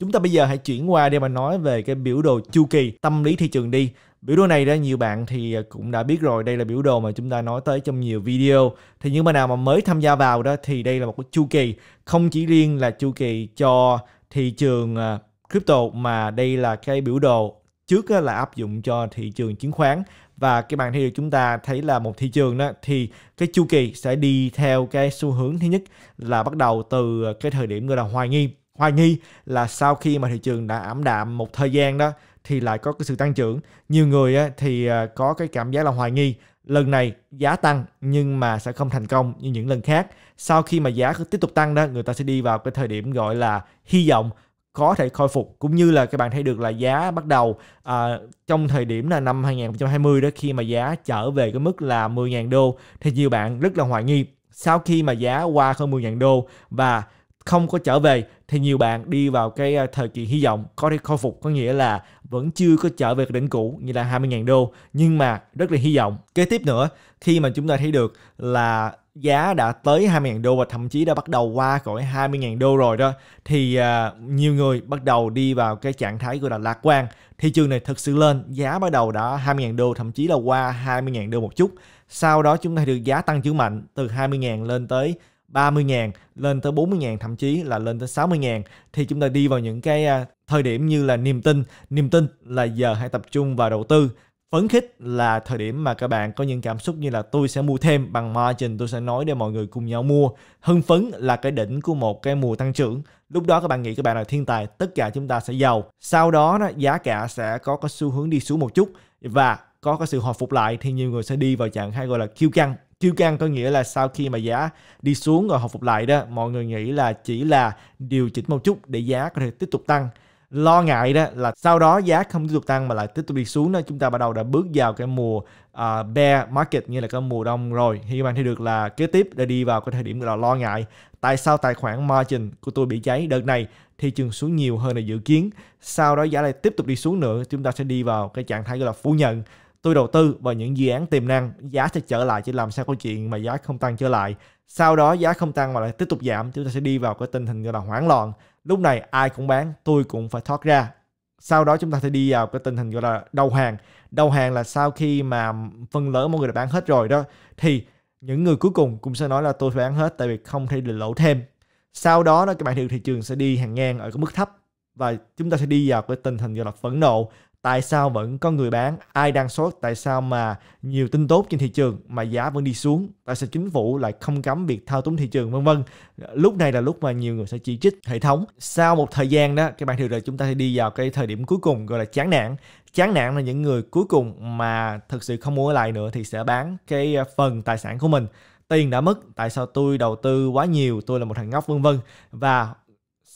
Chúng ta bây giờ hãy chuyển qua để mà nói về cái biểu đồ chu kỳ tâm lý thị trường đi. Biểu đồ này đó nhiều bạn thì à, cũng đã biết rồi, đây là biểu đồ mà chúng ta nói tới trong nhiều video. Thì những bạn nào mà mới tham gia vào đó thì đây là một chu kỳ, không chỉ riêng là chu kỳ cho thị trường à, crypto mà đây là cái biểu đồ trước là áp dụng cho thị trường chứng khoán và các bạn thấy được chúng ta thấy là một thị trường đó thì cái chu kỳ sẽ đi theo cái xu hướng thứ nhất là bắt đầu từ à, cái thời điểm gọi là hoài nghi hoài nghi là sau khi mà thị trường đã ảm đạm một thời gian đó thì lại có cái sự tăng trưởng nhiều người thì à, có cái cảm giác là hoài nghi lần này giá tăng nhưng mà sẽ không thành công như những lần khác sau khi mà giá cứ tiếp tục tăng đó người ta sẽ đi vào cái thời điểm gọi là hy vọng có thể khôi phục cũng như là các bạn thấy được là giá bắt đầu à, trong thời điểm là năm 2020 đó khi mà giá trở về cái mức là 10.000 đô thì nhiều bạn rất là hoài nghi sau khi mà giá qua hơn 10.000 đô và không có trở về thì nhiều bạn đi vào cái ờ, thời kỳ hy vọng có thể khôi phục có nghĩa là vẫn chưa có trở về cái đỉnh cũ như là 20.000 đô nhưng mà rất là hy vọng. Kế tiếp nữa khi mà chúng ta thấy được là giá đã tới 20.000 đô và thậm chí đã bắt đầu qua khỏi 20.000 đô rồi đó thì uh, nhiều người bắt đầu đi vào cái trạng thái gọi là lạc quan thị trường này thực sự lên giá bắt đầu đã 20.000 đô thậm chí là qua 20.000 đô một chút sau đó chúng ta được giá tăng trưởng mạnh từ 20.000 lên tới 30 ngàn lên tới 40 ngàn thậm chí là lên tới 60 ngàn thì chúng ta đi vào những cái à, thời điểm như là niềm tin niềm tin là giờ hãy tập trung vào đầu tư phấn khích là thời điểm mà các bạn có những cảm xúc như là tôi sẽ mua thêm bằng margin tôi sẽ nói để mọi người cùng nhau mua hưng phấn là cái đỉnh của một cái mùa tăng trưởng lúc đó các bạn nghĩ các bạn là thiên tài tất cả chúng ta sẽ giàu sau đó giá cả sẽ có cái xu hướng đi xuống một chút và có cái sự hồi phục lại thì nhiều người sẽ đi vào trạng thái gọi là kiêu căng Kiêu căng có nghĩa là sau khi mà giá đi xuống rồi hồi phục lại đó, mọi người nghĩ là chỉ là điều chỉnh một chút để giá có thể tiếp tục tăng. Lo ngại đó là sau đó giá không tiếp tục tăng mà lại tiếp tục đi xuống đó, chúng ta bắt đầu đã bước vào cái mùa uh, bear market như là cái mùa đông rồi. Thì bạn thấy được là kế tiếp đã đi vào cái thời điểm là lo ngại. Tại sao tài khoản margin của tôi bị cháy đợt này thị trường xuống nhiều hơn là dự kiến. Sau đó giá lại tiếp tục đi xuống nữa, chúng ta sẽ đi vào cái trạng thái gọi là phủ nhận tôi đầu tư vào những dự án tiềm năng giá sẽ trở lại chứ làm sao câu chuyện mà giá không tăng trở lại sau đó giá không tăng mà lại tiếp tục giảm chúng ta sẽ đi vào cái tình hình gọi là hoảng loạn lúc này ai cũng bán tôi cũng phải thoát ra sau đó chúng ta sẽ đi vào cái tình hình gọi là đầu hàng đầu hàng là sau khi mà phân lớn mọi người đã bán hết rồi đó thì những người cuối cùng cũng sẽ nói là tôi phải bán hết tại vì không thể được lỗ thêm sau đó đó các bạn hiểu thị trường sẽ đi hàng ngang ở cái mức thấp và chúng ta sẽ đi vào cái tình hình gọi là phẫn nộ tại sao vẫn có người bán ai đang sốt tại sao mà nhiều tin tốt trên thị trường mà giá vẫn đi xuống tại sao chính phủ lại không cấm việc thao túng thị trường vân vân lúc này là lúc mà nhiều người sẽ chỉ trích hệ thống sau một thời gian đó các bạn hiểu rồi chúng ta sẽ đi vào cái thời điểm cuối cùng gọi là chán nản chán nản là những người cuối cùng mà thực sự không mua lại nữa thì sẽ bán cái ờ, phần tài sản của mình tiền đã mất tại sao tôi đầu tư quá nhiều tôi là một thằng ngốc vân vân và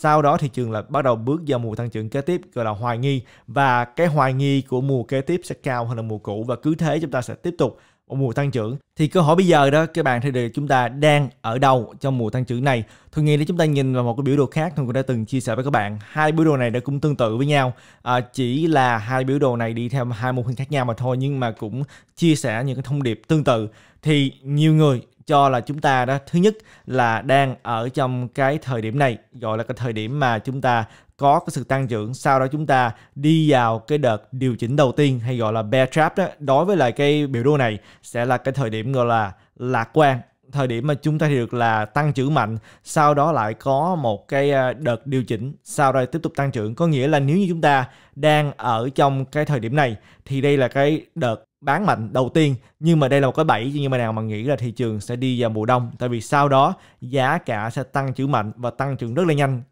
sau đó thị trường là bắt đầu bước vào mùa tăng trưởng kế tiếp gọi là hoài nghi và cái hoài nghi của mùa kế tiếp sẽ cao hơn là mùa cũ và cứ thế chúng ta sẽ tiếp tục một mùa tăng trưởng thì câu hỏi bây giờ đó các bạn thấy được chúng ta đang ở đâu trong mùa tăng trưởng này thường nghĩ để chúng ta nhìn vào một cái biểu đồ khác thường cũng đã từng chia sẻ với các bạn hai biểu đồ này đã cũng tương tự với nhau à, chỉ là hai biểu đồ này đi theo hai mô hình khác nhau mà thôi nhưng mà cũng chia sẻ những cái thông điệp tương tự thì nhiều người cho là chúng ta đó thứ nhất là đang ở trong cái thời điểm này gọi là cái thời điểm mà chúng ta có cái sự tăng trưởng sau đó chúng ta đi vào cái đợt điều chỉnh đầu tiên hay gọi là bear trap đó đối với lại cái biểu đồ này sẽ là cái thời điểm gọi là lạc quan thời điểm mà chúng ta thì được là tăng trưởng mạnh sau đó lại có một cái ờ, đợt điều chỉnh sau đó tiếp tục tăng trưởng có nghĩa là nếu như chúng ta đang ở trong cái thời điểm này thì đây là cái đợt bán mạnh đầu tiên nhưng mà đây là một cái bẫy nhưng mà nào mà nghĩ là thị trường sẽ đi vào mùa đông tại vì sau đó giá cả sẽ tăng trưởng mạnh và tăng trưởng rất là nhanh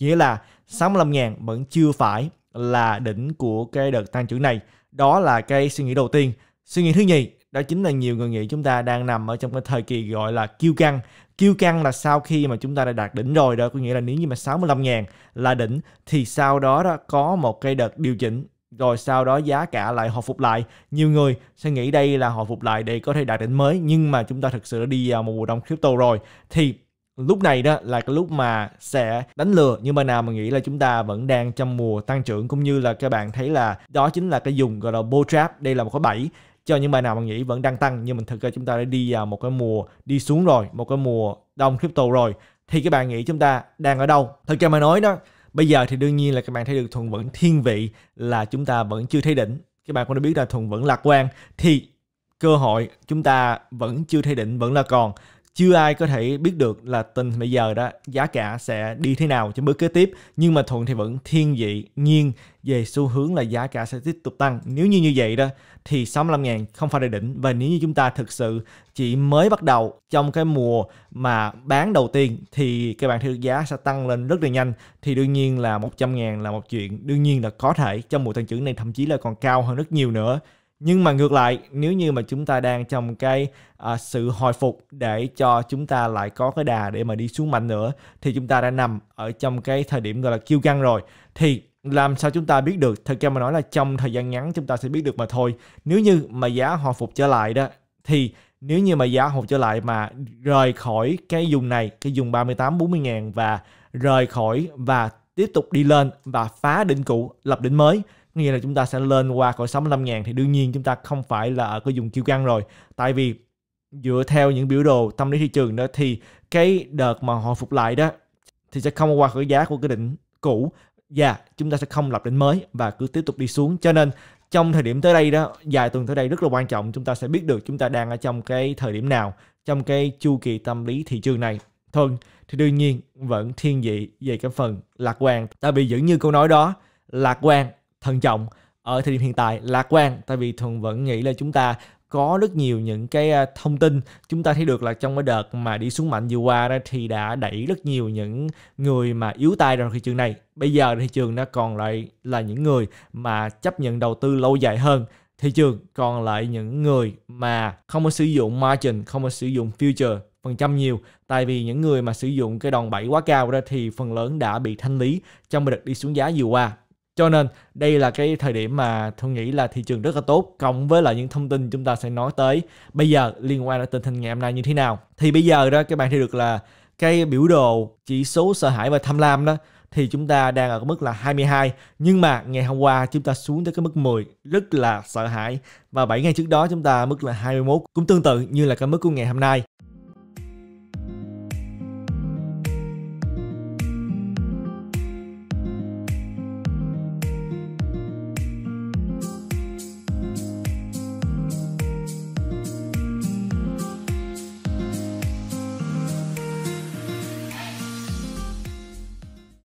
nghĩa là 65 000 vẫn chưa phải là đỉnh của cái đợt tăng trưởng này đó là cái suy nghĩ đầu tiên suy nghĩ thứ nhì đó chính là nhiều người nghĩ chúng ta đang nằm ở trong cái thời kỳ gọi là kiêu căng kiêu căng là sau khi mà chúng ta đã đạt đỉnh rồi đó có nghĩa là nếu như mà 65 000 là đỉnh thì sau đó đó có một cái đợt điều chỉnh rồi sau đó giá cả lại hồi phục lại nhiều người sẽ nghĩ đây là hồi phục lại để có thể đạt đỉnh mới nhưng mà chúng ta thực sự đã đi vào một mùa đông crypto rồi thì lúc này đó là cái lúc mà sẽ đánh lừa nhưng mà nào mà nghĩ là chúng ta vẫn đang trong mùa tăng trưởng cũng như là các bạn thấy là đó chính là cái dùng gọi là bull trap đây là một cái bẫy cho những bài nào mà nghĩ vẫn đang tăng nhưng mình thực ra chúng ta đã đi vào một cái mùa đi xuống rồi một cái mùa đông crypto rồi thì các bạn nghĩ chúng ta đang ở đâu thực ra mà nói đó bây giờ thì đương nhiên là các bạn thấy được thuận vẫn thiên vị là chúng ta vẫn chưa thấy đỉnh các bạn cũng đã biết là thuận vẫn lạc quan thì cơ hội chúng ta vẫn chưa thấy đỉnh vẫn là còn chưa ai có thể biết được là tình bây giờ đó giá cả sẽ đi thế nào trong bước kế tiếp nhưng mà thuận thì vẫn thiên vị nghiêng về xu hướng là giá cả sẽ tiếp tục tăng nếu như như vậy đó thì 65 000 không phải là đỉnh và nếu như chúng ta thực sự chỉ mới bắt đầu trong cái mùa mà bán đầu tiên thì các bạn thấy giá sẽ tăng lên rất là nhanh thì đương nhiên là 100 000 là một chuyện đương nhiên là có thể trong mùa tăng trưởng này thậm chí là còn cao hơn rất nhiều nữa nhưng mà ngược lại nếu như mà chúng ta đang trong cái à, sự hồi phục để cho chúng ta lại có cái đà để mà đi xuống mạnh nữa thì chúng ta đã nằm ở trong cái thời điểm gọi là kiêu căng rồi thì làm sao chúng ta biết được thật ra mà nói là trong thời gian ngắn chúng ta sẽ biết được mà thôi nếu như mà giá hồi phục trở lại đó thì nếu như mà giá hồi trở lại mà rời khỏi cái vùng này cái vùng 38 40 ngàn và rời khỏi và tiếp tục đi lên và phá đỉnh cũ lập đỉnh mới nghĩa là chúng ta sẽ lên qua khỏi 65 ngàn thì đương nhiên chúng ta không phải là ở cái dùng kiêu căng rồi tại vì dựa theo những biểu đồ tâm lý thị trường đó thì cái đợt mà hồi phục lại đó thì sẽ không qua khỏi giá của cái đỉnh cũ và chúng ta sẽ không lập đỉnh mới và cứ tiếp tục đi xuống cho nên trong thời điểm tới đây đó dài tuần tới đây rất là quan trọng chúng ta sẽ biết được chúng ta đang ở trong cái thời điểm nào trong cái chu kỳ tâm lý thị trường này thôi thì đương nhiên vẫn thiên vị về cái phần lạc quan tại vì vẫn như câu nói đó lạc quan thận trọng ở thời điểm hiện tại lạc quan tại vì thường vẫn nghĩ là chúng ta có rất nhiều những cái à, thông tin chúng ta thấy được là trong cái đợt mà đi xuống mạnh vừa qua đó thì đã đẩy rất nhiều những người mà yếu tay vào thị trường này bây giờ thị trường nó còn lại là những người mà chấp nhận đầu tư lâu dài hơn thị trường còn lại những người mà không có sử dụng margin không có sử dụng future phần trăm nhiều tại vì những người mà sử dụng cái đòn bẩy quá cao đó thì phần lớn đã bị thanh lý trong đợt đi xuống giá vừa qua cho nên đây là cái thời điểm mà tôi nghĩ là thị trường rất là tốt cộng với là những thông tin chúng ta sẽ nói tới bây giờ liên quan đến tình hình ngày hôm nay như thế nào thì bây giờ đó các bạn thấy được là cái biểu đồ chỉ số sợ hãi và tham lam đó thì chúng ta đang ở cái mức là 22 nhưng mà ngày hôm qua chúng ta xuống tới cái mức 10 rất là sợ hãi và 7 ngày trước đó chúng ta mức là 21 cũng tương tự như là cái mức của ngày hôm nay